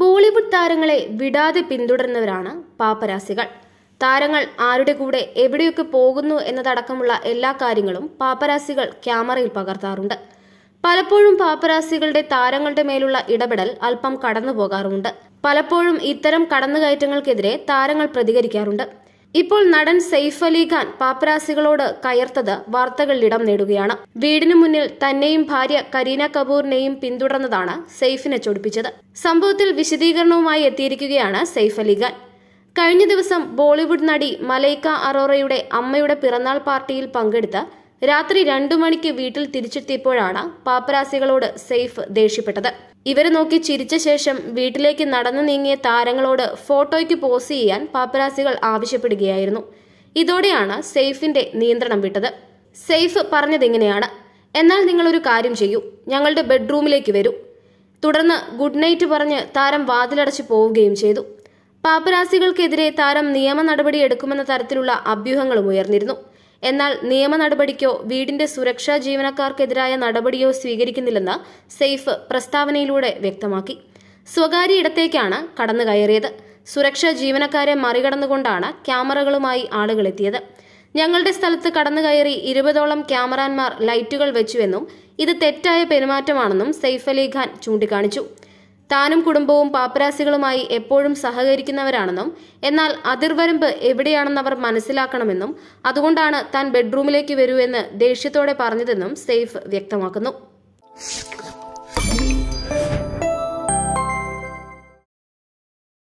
ബോളിവുഡ് താരങ്ങളെ വിടാതെ പിന്തുടരുന്നവരാണ് പാപ്പരാസികൾ താരങ്ങൾ ആരുടെ കൂടെ എവിടെയൊക്കെ പോകുന്നു എന്നതടക്കമുള്ള എല്ലാ കാര്യങ്ങളും പാപ്പരാസികൾ ക്യാമറയിൽ പകർത്താറുണ്ട് പലപ്പോഴും പാപ്പരാസികളുടെ താരങ്ങളുടെ മേലുള്ള ഇടപെടൽ അല്പം കടന്നു പോകാറുമുണ്ട് പലപ്പോഴും ഇത്തരം കടന്നുകയറ്റങ്ങൾക്കെതിരെ താരങ്ങൾ പ്രതികരിക്കാറുണ്ട് ഇപ്പോൾ നടൻ സെയ്ഫ് അലി ഖാൻ പാപ്പരാസികളോട് കയർത്തത് വാർത്തകളിലിടം നേടുകയാണ് വീടിനു മുന്നിൽ തന്നെയും ഭാര്യ കരീന കപൂറിനെയും പിന്തുടർന്നതാണ് സെയ്ഫിനെ ചൊടിപ്പിച്ചത് സംഭവത്തിൽ വിശദീകരണവുമായി എത്തിയിരിക്കുകയാണ് സെയ്ഫ് അലി ഖാൻ കഴിഞ്ഞ ദിവസം ബോളിവുഡ് നടി മലൈക്ക അറോറയുടെ അമ്മയുടെ പിറന്നാൾ പാർട്ടിയിൽ പങ്കെടുത്ത് രാത്രി രണ്ടു മണിക്ക് വീട്ടിൽ തിരിച്ചെത്തിയപ്പോഴാണ് പാപ്പരാസികളോട് സെയ്ഫ് ദേഷ്യപ്പെട്ടത് ഇവരെ നോക്കി ചിരിച്ച ശേഷം വീട്ടിലേക്ക് നടന്നു നീങ്ങിയ താരങ്ങളോട് ഫോട്ടോയ്ക്ക് പോസ് ചെയ്യാൻ പാപ്പരാസികൾ ആവശ്യപ്പെടുകയായിരുന്നു ഇതോടെയാണ് സെയ്ഫിന്റെ നിയന്ത്രണം വിട്ടത് സെയ്ഫ് പറഞ്ഞതിങ്ങനെയാണ് എന്നാൽ നിങ്ങളൊരു കാര്യം ചെയ്യൂ ഞങ്ങളുടെ ബെഡ്റൂമിലേക്ക് വരൂ തുടർന്ന് ഗുഡ് നൈറ്റ് പറഞ്ഞ് താരം വാതിലടച്ച് പോവുകയും ചെയ്തു പാപ്പരാസികൾക്കെതിരെ താരം നിയമ നടപടി എടുക്കുമെന്ന തരത്തിലുള്ള അഭ്യൂഹങ്ങളും ഉയർന്നിരുന്നു എന്നാൽ നിയമ നടപടിക്കോ വീടിന്റെ സുരക്ഷാ ജീവനക്കാർക്കെതിരായ നടപടിയോ സ്വീകരിക്കുന്നില്ലെന്ന് സെയ്ഫ് പ്രസ്താവനയിലൂടെ വ്യക്തമാക്കി സ്വകാര്യ ഇടത്തേക്കാണ് കടന്നു കയറിയത് സുരക്ഷാ ജീവനക്കാരെ മറികടന്നുകൊണ്ടാണ് ക്യാമറകളുമായി ആളുകളെത്തിയത് ഞങ്ങളുടെ സ്ഥലത്ത് കടന്നു കയറി ഇരുപതോളം ക്യാമറാന്മാർ ലൈറ്റുകൾ വെച്ചുവെന്നും ഇത് തെറ്റായ പെരുമാറ്റമാണെന്നും സെയ്ഫ് അലി ഖാൻ ചൂണ്ടിക്കാണിച്ചു താനും കുടുംബവും പാപ്പരാസികളുമായി എപ്പോഴും സഹകരിക്കുന്നവരാണെന്നും എന്നാൽ അതിർവരമ്പ് എവിടെയാണെന്നവർ മനസ്സിലാക്കണമെന്നും അതുകൊണ്ടാണ് താൻ ബെഡ്റൂമിലേക്ക് വരൂ എന്ന് ദേഷ്യത്തോടെ പറഞ്ഞതെന്നും സെയ്ഫ് വ്യക്തമാക്കുന്നു